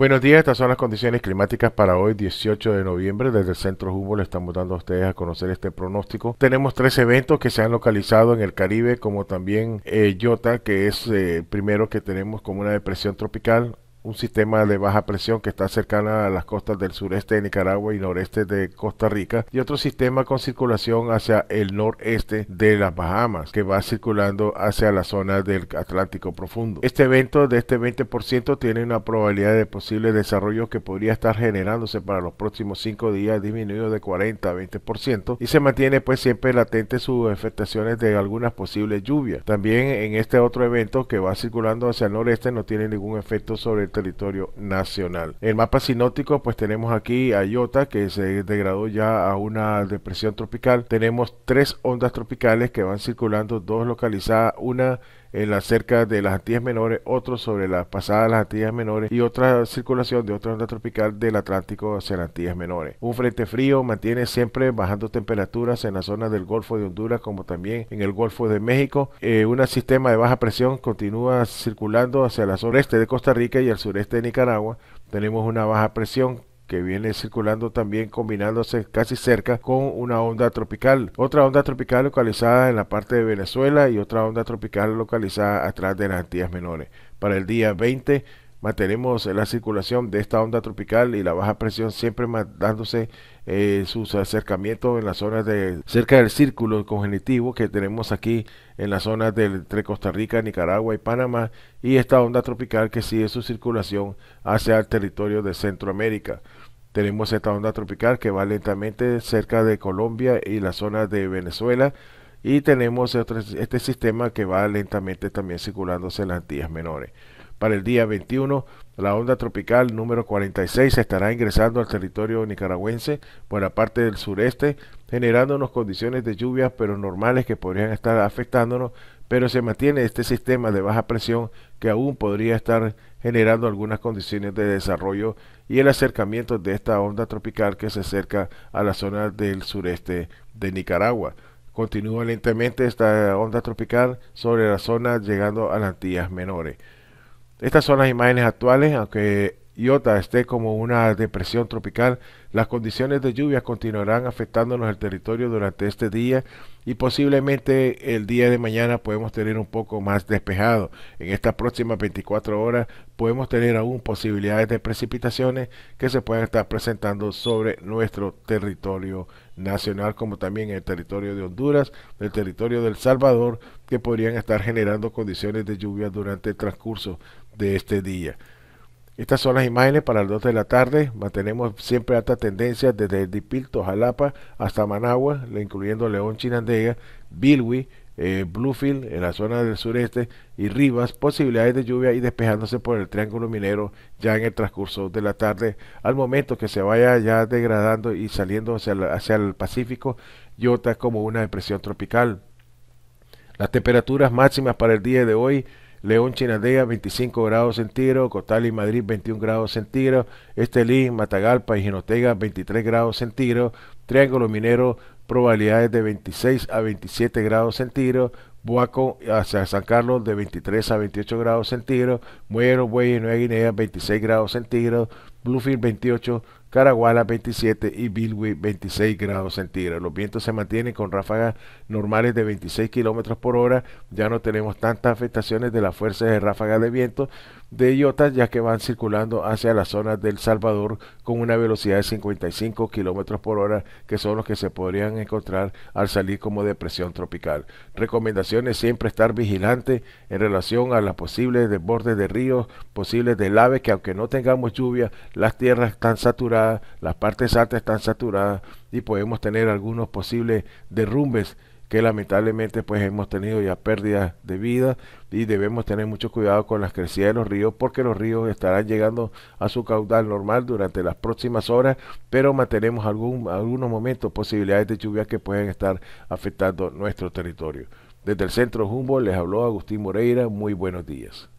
Buenos días, estas son las condiciones climáticas para hoy 18 de noviembre. Desde el Centro Humo le estamos dando a ustedes a conocer este pronóstico. Tenemos tres eventos que se han localizado en el Caribe, como también eh, que es el eh, primero que tenemos como una depresión tropical un sistema de baja presión que está cercana a las costas del sureste de Nicaragua y noreste de Costa Rica y otro sistema con circulación hacia el noreste de las Bahamas que va circulando hacia la zona del Atlántico profundo. Este evento de este 20% tiene una probabilidad de posible desarrollo que podría estar generándose para los próximos 5 días disminuido de 40 a 20% y se mantiene pues siempre latente sus afectaciones de algunas posibles lluvias. También en este otro evento que va circulando hacia el noreste no tiene ningún efecto sobre territorio nacional. el mapa sinótico, pues tenemos aquí a Iota, que se degradó ya a una depresión tropical. Tenemos tres ondas tropicales que van circulando, dos localizadas, una en eh, la cerca de las Antillas Menores, otro sobre la pasada de las Antillas Menores y otra circulación de otra onda tropical del Atlántico hacia las Antillas Menores. Un frente frío mantiene siempre bajando temperaturas en la zona del Golfo de Honduras como también en el Golfo de México. Eh, un sistema de baja presión continúa circulando hacia la sureste de Costa Rica y al sureste de Nicaragua. Tenemos una baja presión que viene circulando también combinándose casi cerca con una onda tropical. Otra onda tropical localizada en la parte de Venezuela y otra onda tropical localizada atrás de las Antillas Menores. Para el día 20 mantenemos la circulación de esta onda tropical y la baja presión siempre mandándose eh, sus acercamientos en las zonas de cerca del círculo congenitivo que tenemos aquí en las zonas de, entre Costa Rica, Nicaragua y Panamá y esta onda tropical que sigue su circulación hacia el territorio de Centroamérica. Tenemos esta onda tropical que va lentamente cerca de Colombia y la zona de Venezuela y tenemos este sistema que va lentamente también circulándose en las Antillas Menores para el día 21. La onda tropical número 46 estará ingresando al territorio nicaragüense por la parte del sureste, generando unas condiciones de lluvias pero normales que podrían estar afectándonos, pero se mantiene este sistema de baja presión que aún podría estar generando algunas condiciones de desarrollo y el acercamiento de esta onda tropical que se acerca a la zona del sureste de Nicaragua. Continúa lentamente esta onda tropical sobre la zona llegando a las Antillas Menores. Estas son las imágenes actuales, aunque y esté como una depresión tropical, las condiciones de lluvia continuarán afectándonos el territorio durante este día y posiblemente el día de mañana podemos tener un poco más despejado. En estas próximas 24 horas podemos tener aún posibilidades de precipitaciones que se puedan estar presentando sobre nuestro territorio nacional, como también el territorio de Honduras, el territorio del Salvador, que podrían estar generando condiciones de lluvia durante el transcurso de este día. Estas son las imágenes para las 2 de la tarde. Mantenemos siempre alta tendencia desde Dipilto, Jalapa hasta Managua, incluyendo León, Chinandega, Bilwi, eh, Bluefield en la zona del sureste y Rivas, posibilidades de lluvia y despejándose por el triángulo minero ya en el transcurso de la tarde. Al momento que se vaya ya degradando y saliendo hacia el, Pacífico y Pacífico, como una depresión tropical. Las temperaturas máximas para el día de hoy León Chinandega 25 grados centígrados, Cotal y Madrid 21 grados centígrados, Estelí, Matagalpa y Genotega, 23 grados centígrados, Triángulo Minero probabilidades de 26 a 27 grados centígrados, Buaco hacia San Carlos de 23 a 28 grados centígrados, Muero, Buey y Nueva Guinea 26 grados centígrados, Bluefield 28 Caraguala 27 y Bilwi 26 grados centígrados. Los vientos se mantienen con ráfagas normales de 26 kilómetros por hora. Ya no tenemos tantas afectaciones de las fuerzas de ráfagas de viento de iotas ya que van circulando hacia la zona del Salvador con una velocidad de 55 kilómetros por hora, que son los que se podrían encontrar al salir como depresión tropical. Recomendaciones: siempre estar vigilante en relación a los posibles desbordes de ríos, posibles laves que aunque no tengamos lluvia, las tierras están saturadas, las partes altas están saturadas y podemos tener algunos posibles derrumbes que lamentablemente pues hemos tenido ya pérdidas de vida y debemos tener mucho cuidado con las crecidas de los ríos porque los ríos estarán llegando a su caudal normal durante las próximas horas, pero mantenemos algún, algunos momentos posibilidades de lluvia que pueden estar afectando nuestro territorio. Desde el centro Jumbo les habló Agustín Moreira, muy buenos días.